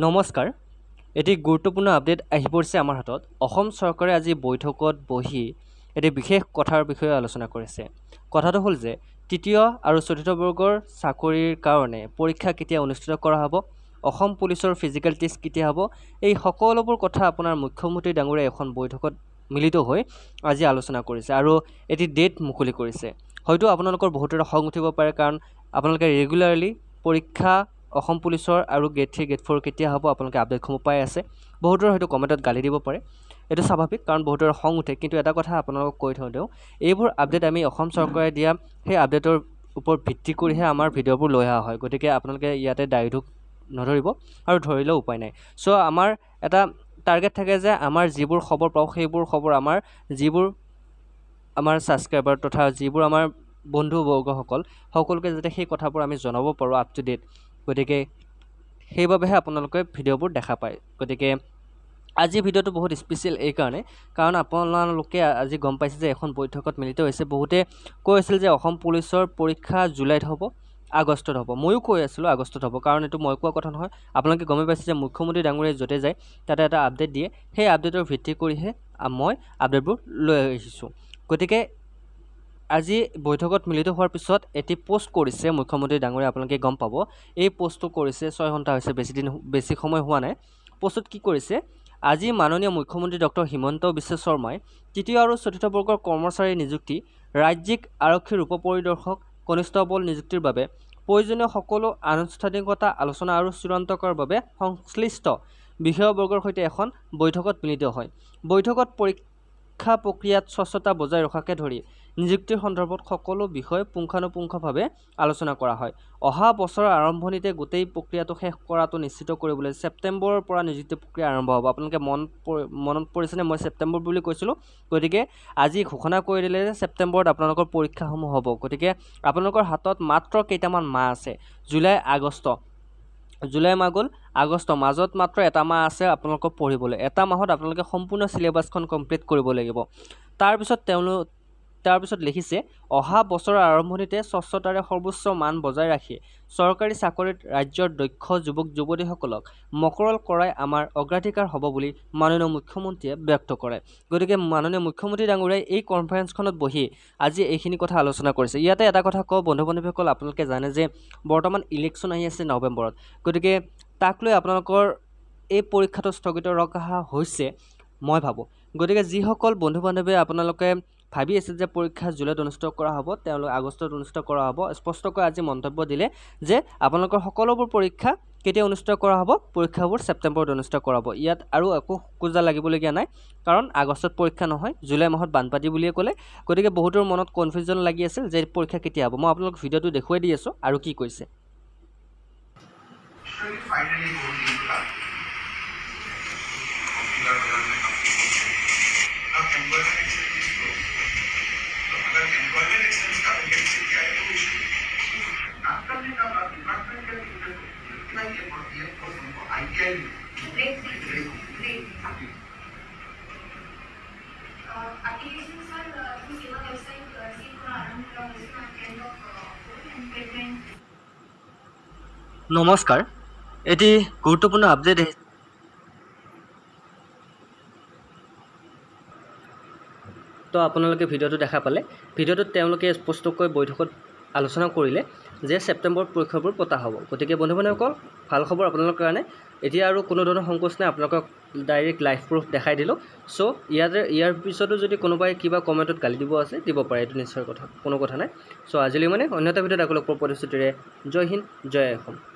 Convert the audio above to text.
নমস্কাৰ এটি গুৰুত্বপূৰ্ণ আপডেট আহি পৰিছে আমাৰ হাতত অসম চৰকাৰে আজি বৈঠকত বহি এটি বিশেষ কথাৰ বিষয়ে আলোচনা কৰিছে কথাটো হ'ল যে তৃতীয় আৰু চতুৰ্থ বৰ্গৰ চাকৰিৰ কাৰণে পৰীক্ষা কেতিয়া অনুষ্ঠিত কৰা হ'ব অসম পুলিচৰ ফিজিকেল টেষ্ট কেতিয়া হ'ব এই সকলোবোৰ কথা আপোনাৰ মুখ্যমন্ত্ৰী ডাঙৰীয়া এখন বৈঠকত মিলিত হৈ আজি আলোচনা কৰিছে আৰু এটি ডেট মুকলি কৰিছে হয়তো আপোনালোকৰ বহুতৰে খং উঠিব পাৰে কাৰণ আপোনালোকে ৰেগুলাৰলি পৰীক্ষা অসম পুলিচৰ আৰু গেট থ্ৰী গেট ফ'ৰ কেতিয়া হ'ব আপোনালোকে আপডেটসমূহ পাই আছে বহুতৰ হয়তো কমেণ্টত গালি দিব পাৰে এইটো স্বাভাৱিক কাৰণ বহুতৰ খং উঠে কিন্তু এটা কথা আপোনালোকক কৈ থওঁ তেওঁ এইবোৰ আপডেট আমি অসম চৰকাৰে দিয়া সেই আপডেটৰ ওপৰত ভিত্তি কৰিহে আমাৰ ভিডিঅ'বোৰ লৈ অহা হয় গতিকে আপোনালোকে ইয়াতে দায়ুধুক নধৰিব আৰু ধৰিলেও উপায় নাই চ' আমাৰ এটা টাৰ্গেট থাকে যে আমাৰ যিবোৰ খবৰ পাওঁ সেইবোৰ খবৰ আমাৰ যিবোৰ আমাৰ ছাবস্ক্ৰাইবাৰ তথা যিবোৰ আমাৰ বন্ধুবৰ্গসকল সকলোকে যাতে সেই কথাবোৰ আমি জনাব পাৰোঁ আপ টু ডেট গতিকে সেইবাবেহে আপোনালোকে ভিডিঅ'বোৰ দেখা পায় গতিকে আজি ভিডিঅ'টো বহুত স্পেচিয়েল এইকাৰণে কাৰণ আপোনালোকে আজি গম পাইছে যে এখন বৈঠকত মিলিত হৈছে বহুতে কৈ আছিল যে অসম পুলিচৰ পৰীক্ষা জুলাইত হ'ব আগষ্টত হ'ব ময়ো কৈ আছিলোঁ আগষ্টত হ'ব কাৰণ এইটো মই কোৱা কথা নহয় আপোনালোকে গমেই পাইছে যে মুখ্যমন্ত্ৰী ডাঙৰীয়াই য'তে যায় তাতে এটা আপডেট দিয়ে সেই আপডেটৰ ভিত্তি কৰিহে মই আপডেটবোৰ লৈ আহিছোঁ গতিকে আজি বৈঠকত মিলিত হোৱাৰ পিছত এটি পোষ্ট কৰিছে মুখ্যমন্ত্ৰী ডাঙৰীয়া আপোনালোকে গম পাব এই পোষ্টটো কৰিছে ছয় ঘণ্টা হৈছে বেছি দিন বেছি সময় হোৱা নাই পোষ্টত কি কৰিছে আজি মাননীয় মুখ্যমন্ত্ৰী ডক্টৰ হিমন্ত বিশ্ব শৰ্মাই তৃতীয় আৰু চতুৰ্থ বৰ্গৰ কৰ্মচাৰীৰ নিযুক্তি ৰাজ্যিক আৰক্ষীৰ উপ পৰিদৰ্শক কনিষ্টবল নিযুক্তিৰ বাবে প্ৰয়োজনীয় সকলো আনুষ্ঠানিকতা আলোচনা আৰু চূড়ান্ত কৰাৰ বাবে সংশ্লিষ্ট বিষয়বৰ্গৰ সৈতে এখন বৈঠকত মিলিত হয় বৈঠকত পৰীক্ষা শিক্ষা প্ৰক্ৰিয়াত স্বচ্ছতা বজাই ৰখাকে ধৰি নিযুক্তিৰ সন্দৰ্ভত সকলো বিষয় পুংখানুপুংখভাৱে আলোচনা কৰা হয় অহা বছৰৰ আৰম্ভণিতে গোটেই প্ৰক্ৰিয়াটো শেষ কৰাটো নিশ্চিত কৰিবলৈ ছেপ্টেম্বৰৰ পৰা নিযুক্তি প্ৰক্ৰিয়া আৰম্ভ হ'ব আপোনালোকে মন পৰি মনত পৰিছেনে মই ছেপ্টেম্বৰ বুলি কৈছিলোঁ গতিকে আজি ঘোষণা কৰি দিলে যে ছেপ্টেম্বৰত আপোনালোকৰ পৰীক্ষাসমূহ হ'ব গতিকে আপোনালোকৰ হাতত মাত্ৰ কেইটামান মাহ আছে জুলাই আগষ্ট জুলাই মাহ গ'ল আগষ্ট মাজত মাত্ৰ এটা মাহ আছে আপোনালোকক পঢ়িবলৈ এটা মাহত আপোনালোকে সম্পূৰ্ণ চিলেবাছখন কমপ্লিট কৰিব লাগিব তাৰপিছত তেওঁলোক তাৰপিছত লিখিছে অহা বছৰৰ আৰম্ভণিতে স্বচ্ছতাৰে সৰ্বোচ্চ মান বজাই ৰাখি চৰকাৰী চাকৰিত ৰাজ্যৰ দক্ষ যুৱক যুৱতীসকলক মকৰল কৰাই আমাৰ অগ্ৰাধিকাৰ হ'ব বুলি মাননীয় মুখ্যমন্ত্ৰীয়ে ব্যক্ত কৰে গতিকে মাননীয় মুখ্যমন্ত্ৰী ডাঙৰীয়াই এই কনফাৰেন্সখনত বহি আজি এইখিনি কথা আলোচনা কৰিছে ইয়াতে এটা কথা কওঁ বন্ধু বান্ধৱীসকল আপোনালোকে জানে যে বৰ্তমান ইলেকশ্যন আহি আছে নৱেম্বৰত গতিকে তাক লৈ আপোনালোকৰ এই পৰীক্ষাটো স্থগিত ৰখা হৈছে মই ভাবোঁ গতিকে যিসকল বন্ধু বান্ধৱীয়ে আপোনালোকে ভাবি আছিল যে পৰীক্ষা জুলাইত অনুষ্ঠিত কৰা হ'ব তেওঁলোক আগষ্টত অনুষ্ঠিত কৰা হ'ব স্পষ্টকৈ আজি মন্তব্য দিলে যে আপোনালোকৰ সকলোবোৰ পৰীক্ষা কেতিয়া অনুষ্ঠিত কৰা হ'ব পৰীক্ষাবোৰ ছেপ্টেম্বৰত অনুষ্ঠিত কৰা হ'ব ইয়াত আৰু একো সুকুজা লাগিবলগীয়া নাই কাৰণ আগষ্টত পৰীক্ষা নহয় জুলাই মাহত বানপানী বুলিয়ে ক'লে গতিকে বহুতৰ মনত কনফিউজন লাগি আছিল যে পৰীক্ষা কেতিয়া হ'ব মই আপোনালোকক ভিডিঅ'টো দেখুৱাই দি আছোঁ আৰু কি কৈছে নমস্কাৰ এটি গুৰুত্বপূৰ্ণ আপডেট আহিছে তো আপোনালোকে ভিডিঅ'টো দেখা পালে ভিডিঅ'টোত তেওঁলোকে স্পষ্টকৈ বৈঠকত আলোচনা কৰিলে যে ছেপ্টেম্বৰ পৰীক্ষাবোৰ পতা হ'ব গতিকে বন্ধু বান্ধৱসকল ভাল খবৰ আপোনালোকৰ কাৰণে এতিয়া আৰু কোনো ধৰণৰ সংকোচ নাই আপোনালোকক ডাইৰেক্ট লাইভ প্ৰুফ দেখাই দিলোঁ চ' ইয়াৰ ইয়াৰ পিছতো যদি কোনোবাই কিবা কমেণ্টত গালি দিব আছে দিব পাৰে এইটো নিশ্চয় কথা কোনো কথা নাই চ' আজিলৈ মানে অন্য এটা ভিডিঅ'ত আকৌ লগ পোৱাৰ প্ৰতিশ্ৰুতিৰে জয় হিন্দ জয় অসম